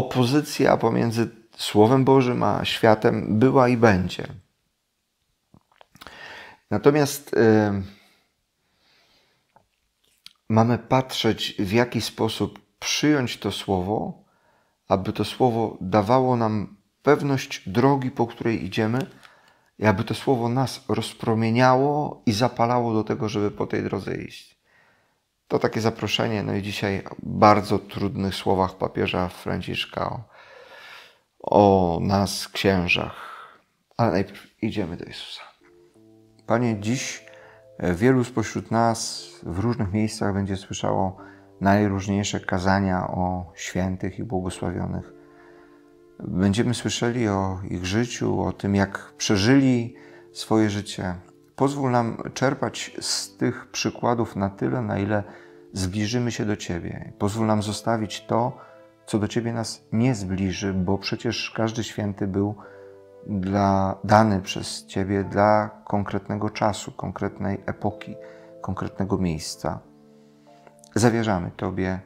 opozycja pomiędzy Słowem Bożym a światem była i będzie. Natomiast y, mamy patrzeć, w jaki sposób przyjąć to słowo, aby to słowo dawało nam pewność drogi, po której idziemy, i aby to słowo nas rozpromieniało i zapalało do tego, żeby po tej drodze iść. To takie zaproszenie. No i dzisiaj w bardzo trudnych słowach papieża Franciszka o, o nas, księżach. Ale najpierw idziemy do Jezusa. Panie, dziś e, wielu spośród nas w różnych miejscach będzie słyszało najróżniejsze kazania o świętych i błogosławionych. Będziemy słyszeli o ich życiu, o tym, jak przeżyli swoje życie, Pozwól nam czerpać z tych przykładów na tyle, na ile zbliżymy się do Ciebie. Pozwól nam zostawić to, co do Ciebie nas nie zbliży, bo przecież każdy święty był dla, dany przez Ciebie dla konkretnego czasu, konkretnej epoki, konkretnego miejsca. Zawierzamy Tobie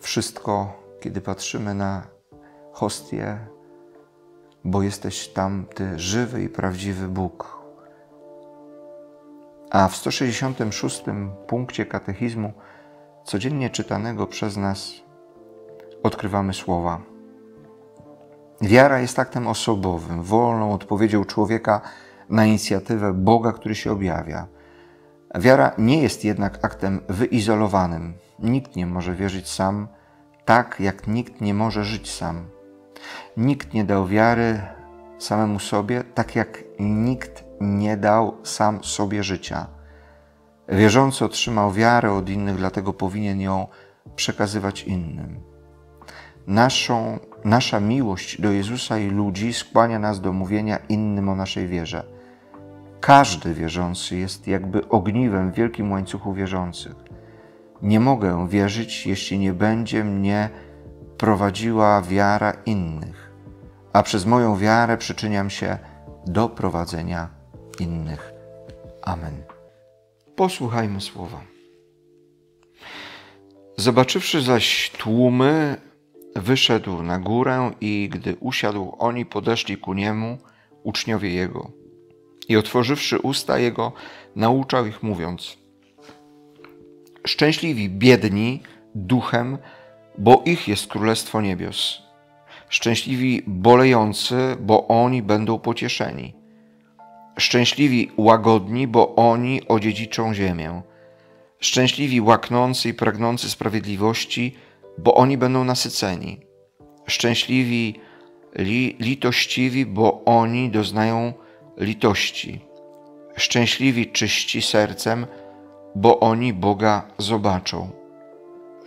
wszystko, kiedy patrzymy na hostię, bo jesteś tam Ty żywy i prawdziwy Bóg, a w 166 punkcie katechizmu, codziennie czytanego przez nas, odkrywamy słowa. Wiara jest aktem osobowym, wolną odpowiedzią człowieka na inicjatywę Boga, który się objawia. Wiara nie jest jednak aktem wyizolowanym. Nikt nie może wierzyć sam, tak jak nikt nie może żyć sam. Nikt nie dał wiary samemu sobie, tak jak nikt nie dał sam sobie życia. Wierzący otrzymał wiarę od innych, dlatego powinien ją przekazywać innym. Naszą, nasza miłość do Jezusa i ludzi skłania nas do mówienia innym o naszej wierze. Każdy wierzący jest jakby ogniwem w wielkim łańcuchu wierzących. Nie mogę wierzyć, jeśli nie będzie mnie prowadziła wiara innych, a przez moją wiarę przyczyniam się do prowadzenia innych. Amen. Posłuchajmy słowa. Zobaczywszy zaś tłumy, wyszedł na górę i gdy usiadł, oni podeszli ku niemu, uczniowie jego. I otworzywszy usta jego, nauczał ich mówiąc: Szczęśliwi biedni duchem, bo ich jest królestwo niebios. Szczęśliwi bolejący, bo oni będą pocieszeni. Szczęśliwi łagodni, bo oni odziedziczą ziemię. Szczęśliwi łaknący i pragnący sprawiedliwości, bo oni będą nasyceni. Szczęśliwi li, litościwi, bo oni doznają litości. Szczęśliwi czyści sercem, bo oni Boga zobaczą.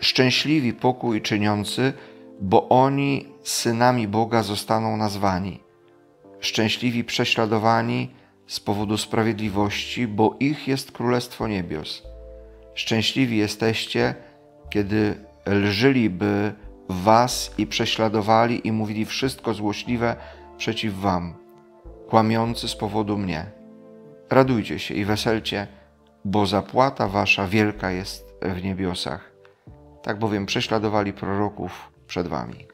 Szczęśliwi pokój czyniący, bo oni synami Boga zostaną nazwani. Szczęśliwi prześladowani, z powodu sprawiedliwości, bo ich jest Królestwo Niebios. Szczęśliwi jesteście, kiedy lżyliby was i prześladowali i mówili wszystko złośliwe przeciw wam, kłamiący z powodu mnie. Radujcie się i weselcie, bo zapłata wasza wielka jest w niebiosach. Tak bowiem prześladowali proroków przed wami.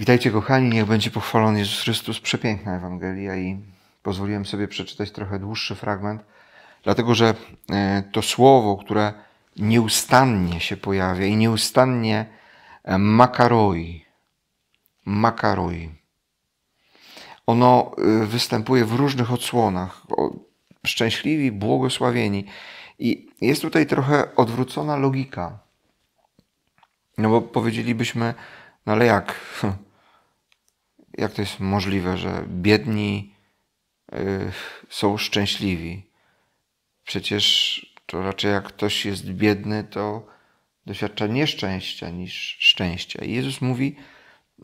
Witajcie kochani, niech będzie pochwalony Jezus Chrystus. Przepiękna Ewangelia i pozwoliłem sobie przeczytać trochę dłuższy fragment, dlatego że e, to słowo, które nieustannie się pojawia i nieustannie e, makaroi, makaroi, ono e, występuje w różnych odsłonach. Szczęśliwi, błogosławieni. I jest tutaj trochę odwrócona logika. No bo powiedzielibyśmy, no ale jak? jak to jest możliwe, że biedni y, są szczęśliwi. Przecież to raczej jak ktoś jest biedny, to doświadcza nieszczęścia niż szczęścia. I Jezus mówi,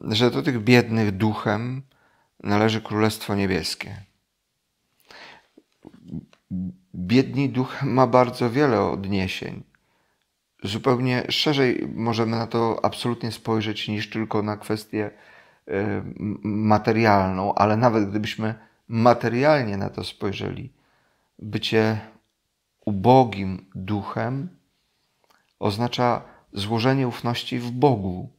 że do tych biednych duchem należy Królestwo Niebieskie. Biedni duch ma bardzo wiele odniesień. Zupełnie szerzej możemy na to absolutnie spojrzeć niż tylko na kwestię Y, materialną, ale nawet gdybyśmy materialnie na to spojrzeli, bycie ubogim duchem oznacza złożenie ufności w Bogu.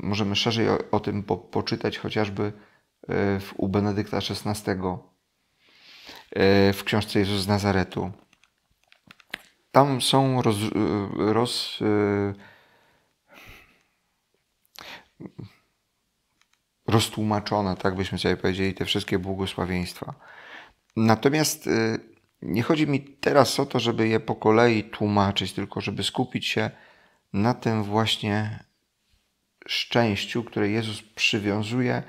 Możemy szerzej o, o tym po, poczytać chociażby y, w, u Benedykta XVI y, w książce Jezus z Nazaretu. Tam są roz, roz roztłumaczone, tak byśmy sobie powiedzieli, te wszystkie błogosławieństwa. Natomiast y, nie chodzi mi teraz o to, żeby je po kolei tłumaczyć, tylko żeby skupić się na tym właśnie szczęściu, które Jezus przywiązuje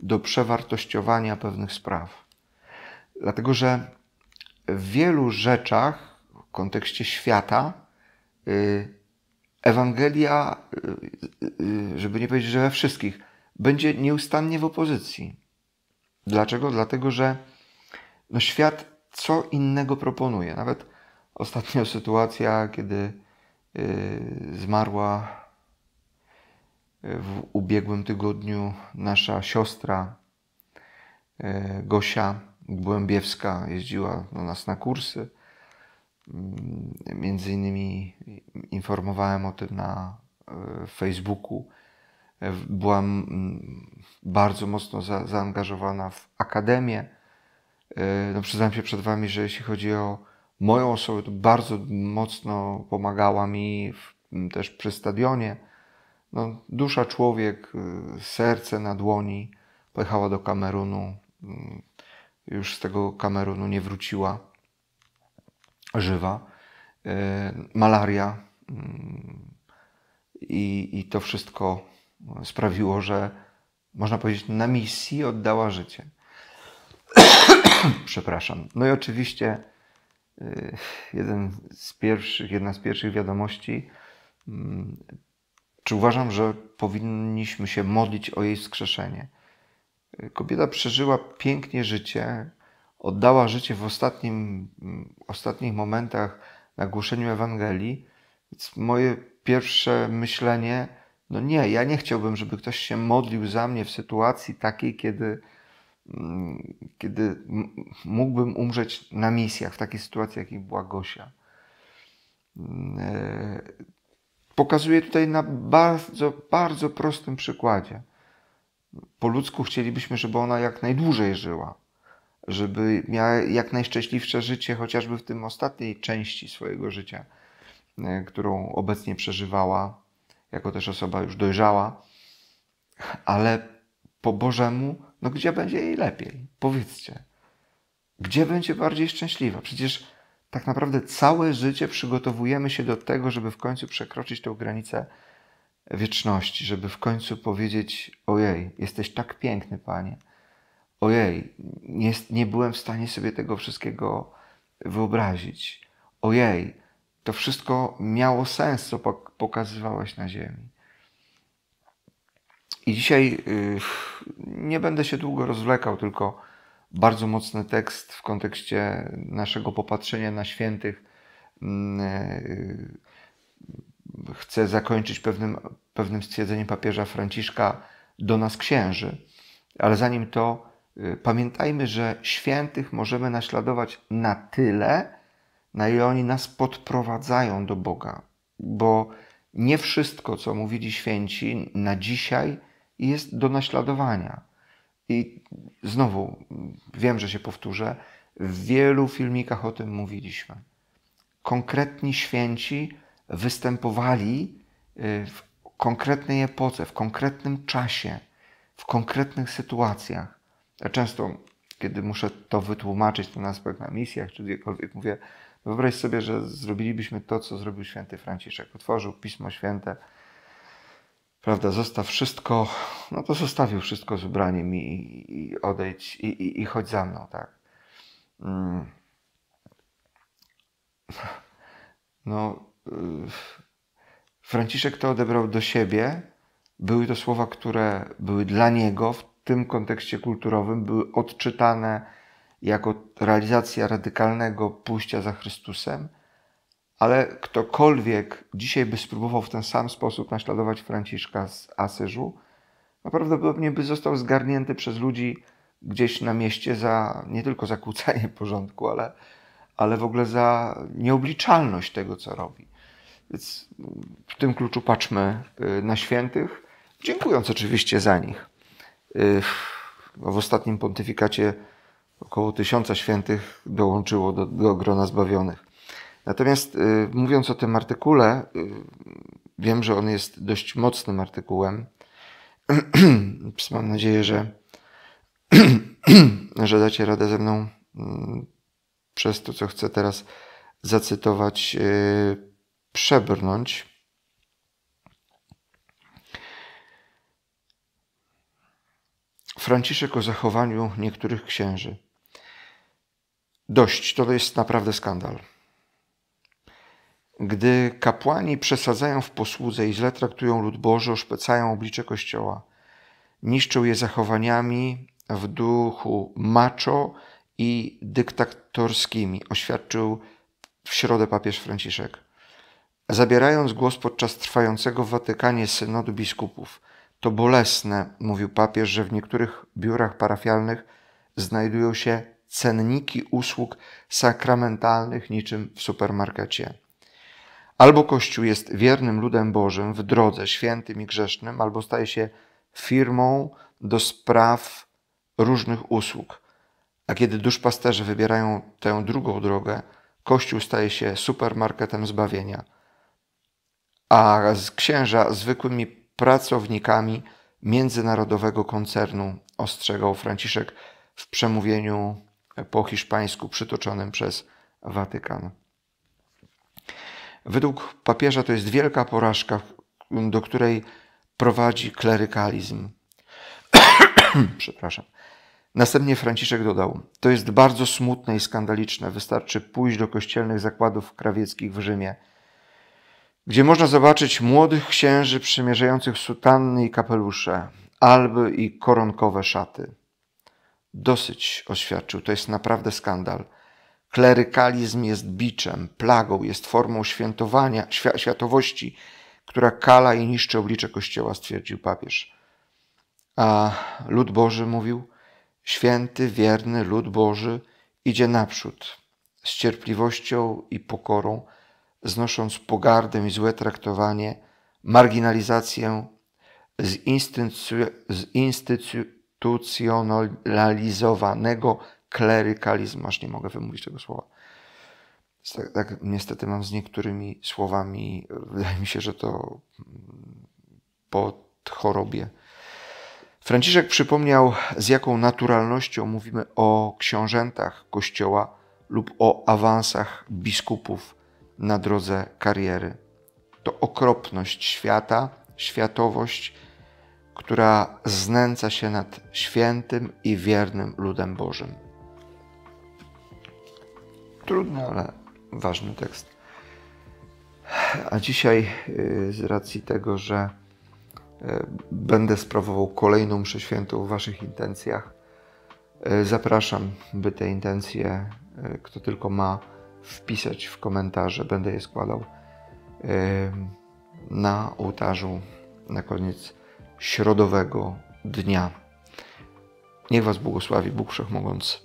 do przewartościowania pewnych spraw. Dlatego, że w wielu rzeczach w kontekście świata y, Ewangelia, y, żeby nie powiedzieć, że we wszystkich, będzie nieustannie w opozycji. Dlaczego? Dlatego, że no świat co innego proponuje. Nawet ostatnio sytuacja, kiedy yy, zmarła y, w ubiegłym tygodniu nasza siostra yy, Gosia Głębiewska, jeździła do no, nas na kursy. Mm, między innymi informowałem o tym na y, Facebooku byłam mm, bardzo mocno za, zaangażowana w akademię. Y, no, przyznam się przed Wami, że jeśli chodzi o moją osobę, to bardzo mocno pomagała mi w, też przy stadionie. No, dusza człowiek, y, serce na dłoni, pojechała do Kamerunu. Y, już z tego Kamerunu nie wróciła żywa. Malaria mm, i, i to wszystko sprawiło, że można powiedzieć, na misji oddała życie. Przepraszam. No i oczywiście y, jeden z pierwszych, jedna z pierwszych wiadomości. Mm, czy uważam, że powinniśmy się modlić o jej wskrzeszenie? Kobieta przeżyła pięknie życie, oddała życie w ostatnim, mm, ostatnich momentach na głoszeniu Ewangelii. Więc moje pierwsze myślenie no nie, ja nie chciałbym, żeby ktoś się modlił za mnie w sytuacji takiej, kiedy, mm, kiedy mógłbym umrzeć na misjach, w takiej sytuacji, jakiej była Gosia. Mm, e, pokazuję tutaj na bardzo, bardzo prostym przykładzie. Po ludzku chcielibyśmy, żeby ona jak najdłużej żyła, żeby miała jak najszczęśliwsze życie, chociażby w tym ostatniej części swojego życia, e, którą obecnie przeżywała, jako też osoba już dojrzała, ale po Bożemu, no gdzie będzie jej lepiej? Powiedzcie. Gdzie będzie bardziej szczęśliwa? Przecież tak naprawdę całe życie przygotowujemy się do tego, żeby w końcu przekroczyć tę granicę wieczności, żeby w końcu powiedzieć: Ojej, jesteś tak piękny, panie. Ojej, nie, nie byłem w stanie sobie tego wszystkiego wyobrazić. Ojej, to wszystko miało sens, co pokazywałeś na ziemi. I dzisiaj y, nie będę się długo rozwlekał, tylko bardzo mocny tekst w kontekście naszego popatrzenia na świętych. Mm, y, chcę zakończyć pewnym, pewnym stwierdzeniem papieża Franciszka do nas księży. Ale zanim to, y, pamiętajmy, że świętych możemy naśladować na tyle, na ile oni nas podprowadzają do Boga, bo nie wszystko, co mówili święci na dzisiaj, jest do naśladowania. I znowu, wiem, że się powtórzę, w wielu filmikach o tym mówiliśmy. Konkretni święci występowali y, w konkretnej epoce, w konkretnym czasie, w konkretnych sytuacjach. A często, kiedy muszę to wytłumaczyć, ten aspekt na misjach czy gdziekolwiek, mówię, Wyobraź sobie, że zrobilibyśmy to, co zrobił święty Franciszek. Otworzył Pismo Święte, prawda, zostaw wszystko, no to zostawił wszystko z ubraniem i, i odejdź i, i, i chodź za mną, tak. Mm. No, y, Franciszek to odebrał do siebie. Były to słowa, które były dla niego w tym kontekście kulturowym, były odczytane jako realizacja radykalnego pójścia za Chrystusem, ale ktokolwiek dzisiaj by spróbował w ten sam sposób naśladować Franciszka z Asyżu, no prawdopodobnie by został zgarnięty przez ludzi gdzieś na mieście za nie tylko za porządku, ale, ale w ogóle za nieobliczalność tego, co robi. Więc w tym kluczu patrzmy y, na świętych, dziękując oczywiście za nich. Y, w ostatnim pontyfikacie Około tysiąca świętych dołączyło do, do grona zbawionych. Natomiast y, mówiąc o tym artykule, y, wiem, że on jest dość mocnym artykułem. Mam nadzieję, że, że dacie radę ze mną y, przez to, co chcę teraz zacytować, y, przebrnąć. Franciszek o zachowaniu niektórych księży. Dość, to jest naprawdę skandal. Gdy kapłani przesadzają w posłudze i źle traktują lud Boży, oszpecają oblicze Kościoła, niszczą je zachowaniami w duchu macho i dyktatorskimi, oświadczył w środę papież Franciszek. Zabierając głos podczas trwającego w Watykanie synodu biskupów, to bolesne, mówił papież, że w niektórych biurach parafialnych znajdują się cenniki usług sakramentalnych niczym w supermarkecie. Albo Kościół jest wiernym ludem Bożym w drodze, świętym i grzesznym, albo staje się firmą do spraw różnych usług. A kiedy duszpasterze wybierają tę drugą drogę, Kościół staje się supermarketem zbawienia, a z księża zwykłymi pracownikami międzynarodowego koncernu, ostrzegał Franciszek w przemówieniu po hiszpańsku przytoczonym przez Watykan. Według papieża to jest wielka porażka, do której prowadzi klerykalizm. Przepraszam. Następnie Franciszek dodał: To jest bardzo smutne i skandaliczne. Wystarczy pójść do kościelnych zakładów krawieckich w Rzymie, gdzie można zobaczyć młodych księży przymierzających sutanny i kapelusze, alby i koronkowe szaty. Dosyć, oświadczył, to jest naprawdę skandal. Klerykalizm jest biczem, plagą, jest formą świętowania, światowości, która kala i niszczy oblicze Kościoła, stwierdził papież. A lud Boży mówił, święty, wierny lud Boży idzie naprzód z cierpliwością i pokorą, znosząc pogardę i złe traktowanie, marginalizację, zinstytucjonalizowanie zinstytucjonalizowanego klerykalizmu. Aż nie mogę wymówić tego słowa. Tak, tak, niestety mam z niektórymi słowami, wydaje mi się, że to pod chorobie. Franciszek przypomniał, z jaką naturalnością mówimy o książętach kościoła lub o awansach biskupów na drodze kariery. To okropność świata, światowość która znęca się nad świętym i wiernym ludem Bożym. Trudny, ale ważny tekst. A dzisiaj, y, z racji tego, że y, będę sprawował kolejną mszę świętą w Waszych intencjach, y, zapraszam, by te intencje, kto tylko ma, wpisać w komentarze. Będę je składał na ołtarzu na koniec środowego dnia. Niech Was błogosławi Bóg Wszechmogący,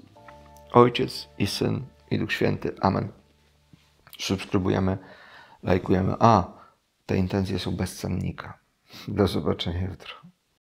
Ojciec i Syn i Duch Święty. Amen. Subskrybujemy, lajkujemy. A, te intencje są bez cennika. Do zobaczenia jutro.